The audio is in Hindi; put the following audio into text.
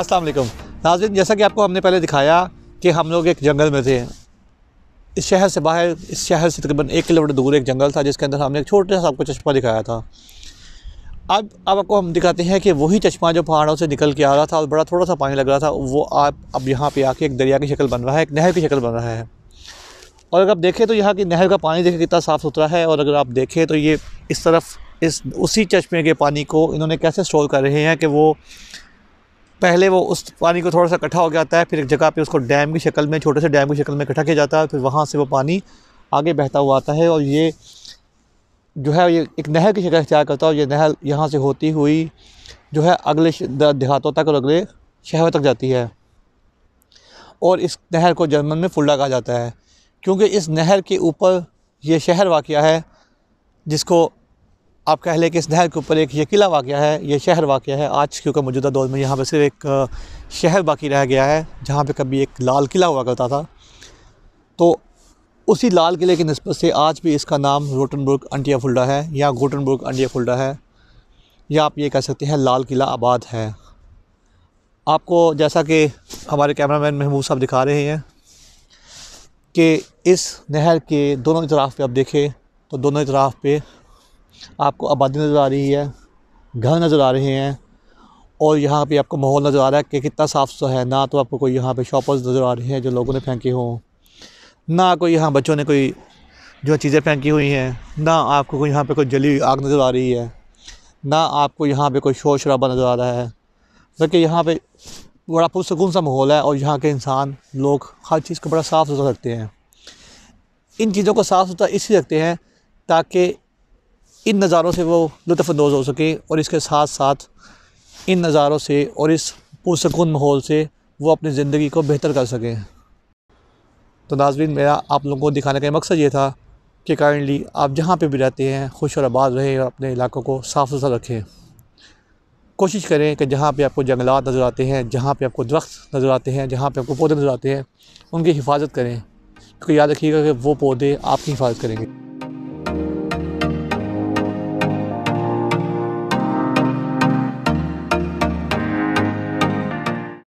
अस्सलाम वालेकुम नाजरीन जैसा कि आपको हमने पहले दिखाया कि हम लोग एक जंगल में थे इस शहर से बाहर इस शहर से तकरीबन एक किलोमीटर दूर एक जंगल था जिसके अंदर हमने एक छोटे सा आपको चश्मा दिखाया था अब अब आपको हम दिखाते हैं कि वही चश्मा जो पहाड़ों से निकल के आ रहा था और बड़ा थोड़ा सा पानी लग रहा था वो आप अब यहाँ पे आके एक दरिया की शक्ल बन रहा है एक नहर की शक्ल बन रहा है और अगर आप देखें तो यहाँ की नहर का पानी देखें कितना साफ़ सुथरा है और अगर आप देखें तो ये इस तरफ इस उसी चश्मे के पानी को इन्होंने कैसे स्टोर कर रहे हैं कि वो पहले वो उस पानी को थोड़ा सा इकट्ठा हो जाता है फिर एक जगह पे उसको डैम की शक्ल में छोटे से डैम की शक्ल में इकट्ठा किया जाता है फिर वहाँ से वो पानी आगे बहता हुआ आता है और ये जो है ये एक नहर की शक्ल तैयार करता है और ये नहर यहाँ से होती हुई जो है अगले देहातों तक और अगले शहरों तक जाती है और इस नहर को जर्मन में फुल्डा कहा जाता है क्योंकि इस नहर के ऊपर ये शहर वाक़ है जिसको आप कह लें कि इस नहर के ऊपर एक ये किला वाक़ है ये शहर वाक़ है आज क्योंकि मौजूदा दौर में यहाँ पर सिर्फ एक शहर बाकी रह गया है जहाँ पर कभी एक लाल किला हुआ करता था तो उसी लाल किले की नस्बत से आज भी इसका नाम रोटनबुर्ग अंडिया फुल्डा है या गोटनबुर्ग अंडिया फुल्डा है या आप ये कह सकते हैं लाल किला आबाद है आपको जैसा कि हमारे कैमरामैन महमूद साहब दिखा रहे हैं कि इस नहर के दोनों इतराफ़ पे आप देखें तो दोनों इतराफ़ पे आपको आबादी नज़र आ रही है घर नज़र आ रहे हैं और यहाँ पे आपको माहौल नज़र आ रहा है कि कितना साफ़ सुथरा है ना तो आपको कोई यहाँ पे शॉपर्स नज़र आ रहे हैं जो लोगों ने फेंके हों ना कोई यहाँ बच्चों ने कोई जो चीज़ें फेंकी हुई हैं ना आपको कोई यहाँ पे कोई जली हुई आग नज़र आ रही है ना आपको यहाँ पे कोई शोर शराबा नज़र आ रहा है बल्कि यहाँ पे बड़ा पुरसकून सा माहौल है और यहाँ के इंसान लोग हर चीज़ को बड़ा साफ़ सुथरा रखते हैं इन चीज़ों को साफ़ सुथरा इसलिए रखते हैं ताकि इन नज़ारों से वो लुफानंदोज़ हो सके और इसके साथ साथ इन नज़ारों से और इस पुरसकून माहौल से वो अपनी ज़िंदगी को बेहतर कर सकें तो नाजरीन मेरा आप लोगों को दिखाने का मकसद ये था कि काइंडली आप जहाँ पे भी रहते हैं खुश और आबाद रहें और अपने इलाकों को साफ़ सुथरा रखें कोशिश करें कि जहाँ पे आपको जंगलात नज़र आते हैं जहाँ पे आपको दरख्त नज़र आते हैं जहाँ पे आपको पौधे नज़र आते हैं उनकी हिफाज़त करें क्योंकि याद रखिएगा कि वो पौधे आपकी हिफाज़त करेंगे